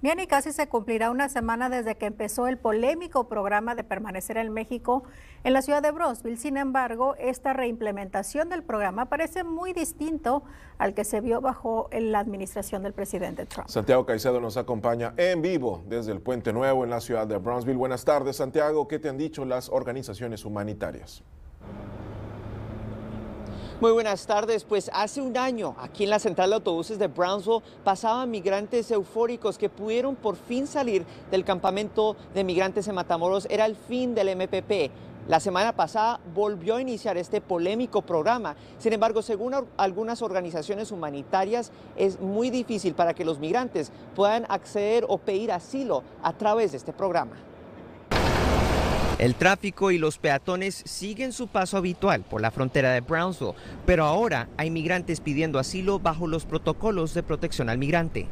Bien, y casi se cumplirá una semana desde que empezó el polémico programa de permanecer en México en la ciudad de Brownsville. Sin embargo, esta reimplementación del programa parece muy distinto al que se vio bajo la administración del presidente Trump. Santiago Caicedo nos acompaña en vivo desde el Puente Nuevo en la ciudad de Brownsville. Buenas tardes, Santiago. ¿Qué te han dicho las organizaciones humanitarias? Muy buenas tardes. Pues hace un año, aquí en la central de autobuses de Brownsville, pasaban migrantes eufóricos que pudieron por fin salir del campamento de migrantes en Matamoros. Era el fin del MPP. La semana pasada volvió a iniciar este polémico programa. Sin embargo, según algunas organizaciones humanitarias, es muy difícil para que los migrantes puedan acceder o pedir asilo a través de este programa. El tráfico y los peatones siguen su paso habitual por la frontera de Brownsville, pero ahora hay migrantes pidiendo asilo bajo los protocolos de protección al migrante.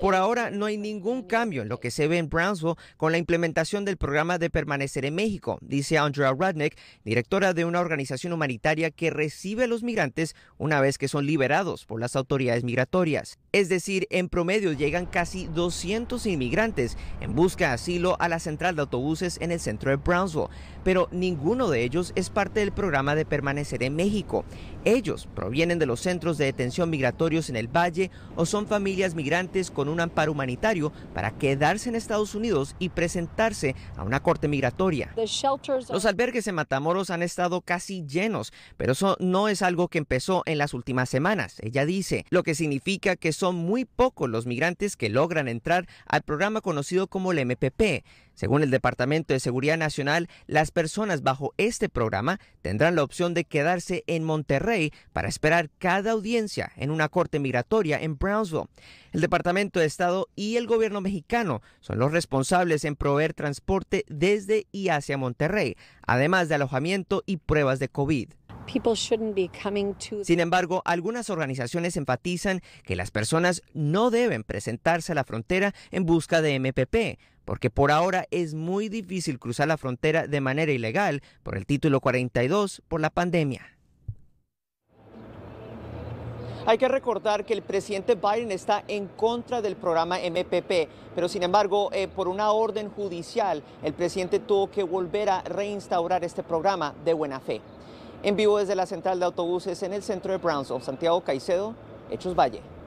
Por ahora no hay ningún cambio en lo que se ve en Brownsville con la implementación del programa de permanecer en México, dice Andrea Rudnick, directora de una organización humanitaria que recibe a los migrantes una vez que son liberados por las autoridades migratorias. Es decir, en promedio llegan casi 200 inmigrantes en busca de asilo a la central de autobuses en el centro de Brownsville, pero ninguno de ellos es parte del programa de permanecer en México. Ellos provienen de los centros de detención migratorios en el valle o son familias migrantes con un amparo humanitario para quedarse en Estados Unidos y presentarse a una corte migratoria. Los albergues en Matamoros han estado casi llenos, pero eso no es algo que empezó en las últimas semanas. Ella dice, lo que significa que son muy pocos los migrantes que logran entrar al programa conocido como el MPP. Según el Departamento de Seguridad Nacional, las personas bajo este programa tendrán la opción de quedarse en Monterrey para esperar cada audiencia en una corte migratoria en Brownsville. El Departamento de Estado y el gobierno mexicano son los responsables en proveer transporte desde y hacia Monterrey, además de alojamiento y pruebas de COVID. Sin embargo, algunas organizaciones enfatizan que las personas no deben presentarse a la frontera en busca de MPP, porque por ahora es muy difícil cruzar la frontera de manera ilegal por el título 42 por la pandemia. Hay que recordar que el presidente Biden está en contra del programa MPP, pero sin embargo, eh, por una orden judicial, el presidente tuvo que volver a reinstaurar este programa de buena fe. En vivo desde la central de autobuses en el centro de Brownsville, Santiago Caicedo, Hechos Valle.